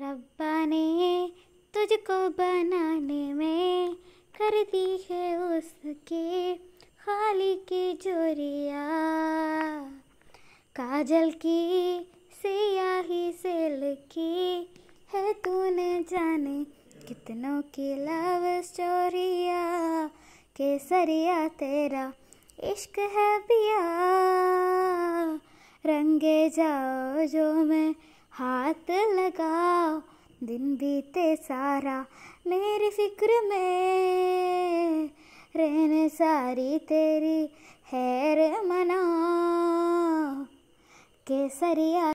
रब्बा ने तुझको बनाने में कर दी है उसके खाली की जोरिया काजल की सियाही से लिखी है तूने जाने कितनों की लव स्टोरिया केसरिया तेरा इश्क है पिया रंगे जाओ जो मैं हाथ लगाओ दिन बीते सारा मेरी फिक्र में रहने सारी तेरी हैर मना केसरिया